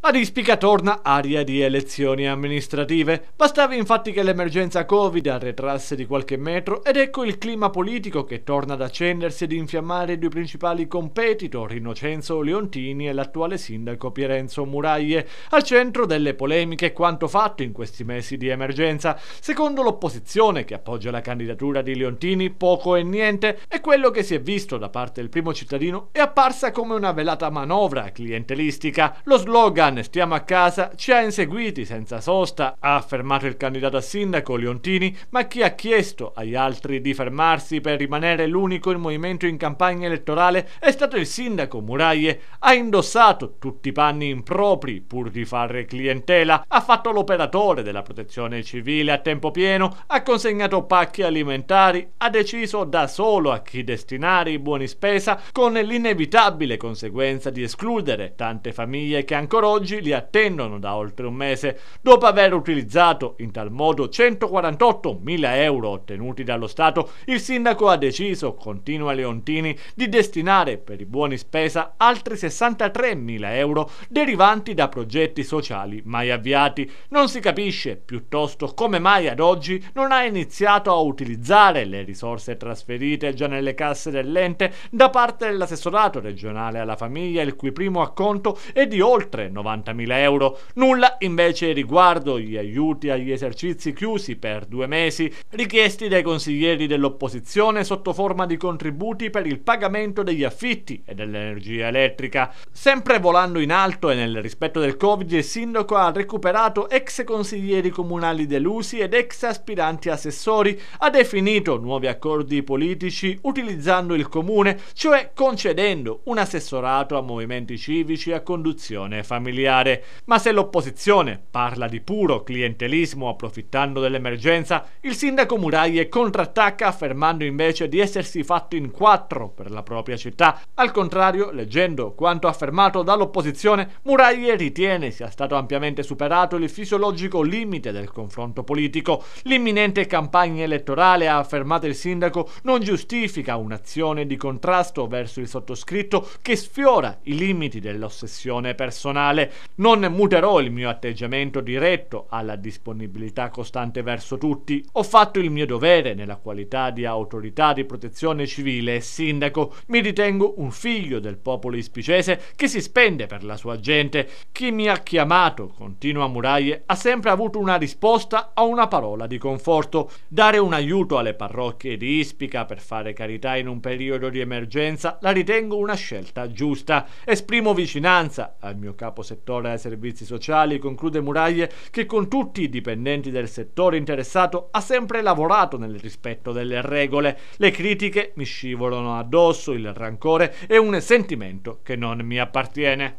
A Rispica torna aria di elezioni amministrative. Bastava infatti che l'emergenza Covid arretrasse di qualche metro ed ecco il clima politico che torna ad accendersi ed infiammare i due principali competitor, Innocenzo Leontini e l'attuale sindaco Pierenzo Muraglie, al centro delle polemiche quanto fatto in questi mesi di emergenza. Secondo l'opposizione che appoggia la candidatura di Leontini, poco e niente, e quello che si è visto da parte del primo cittadino è apparsa come una velata manovra clientelistica. Lo slogan Iran stiamo a casa ci ha inseguiti senza sosta, ha affermato il candidato a sindaco Leontini, ma chi ha chiesto agli altri di fermarsi per rimanere l'unico in movimento in campagna elettorale è stato il sindaco Muraglie, ha indossato tutti i panni impropri pur di fare clientela, ha fatto l'operatore della protezione civile a tempo pieno, ha consegnato pacchi alimentari, ha deciso da solo a chi destinare i buoni spesa con l'inevitabile conseguenza di escludere tante famiglie che ancora oggi oggi li attendono da oltre un mese, dopo aver utilizzato in tal modo 148.000 euro ottenuti dallo Stato, il sindaco ha deciso, continua Leontini, di destinare per i buoni spesa altri 63.000 euro derivanti da progetti sociali mai avviati. Non si capisce piuttosto come mai ad oggi non ha iniziato a utilizzare le risorse trasferite già nelle casse dell'ente da parte dell'assessorato regionale alla famiglia, il cui primo acconto è di oltre 90.000 90.000 euro. Nulla invece riguardo gli aiuti agli esercizi chiusi per due mesi richiesti dai consiglieri dell'opposizione sotto forma di contributi per il pagamento degli affitti e dell'energia elettrica. Sempre volando in alto e nel rispetto del Covid, il sindaco ha recuperato ex consiglieri comunali delusi ed ex aspiranti assessori, ha definito nuovi accordi politici utilizzando il comune, cioè concedendo un assessorato a movimenti civici a conduzione familiare immobiliare, ma se l'opposizione parla di puro clientelismo approfittando dell'emergenza, il sindaco Muraglie contrattacca affermando invece di essersi fatto in quattro per la propria città. Al contrario, leggendo quanto affermato dall'opposizione, Muraglie ritiene sia stato ampiamente superato il fisiologico limite del confronto politico. L'imminente campagna elettorale, ha affermato il sindaco, non giustifica un'azione di contrasto verso il sottoscritto che sfiora i limiti dell'ossessione personale non muterò il mio atteggiamento diretto alla disponibilità costante verso tutti. Ho fatto il mio dovere nella qualità di autorità di protezione civile e sindaco. Mi ritengo un figlio del popolo ispicese che si spende per la sua gente. Chi mi ha chiamato, continua Muraie, ha sempre avuto una risposta o una parola di conforto. Dare un aiuto alle parrocchie di Ispica per fare carità in un periodo di emergenza la ritengo una scelta giusta. Esprimo vicinanza al mio capo settore dei servizi sociali, conclude Muraglie, che con tutti i dipendenti del settore interessato ha sempre lavorato nel rispetto delle regole. Le critiche mi scivolano addosso, il rancore è un sentimento che non mi appartiene.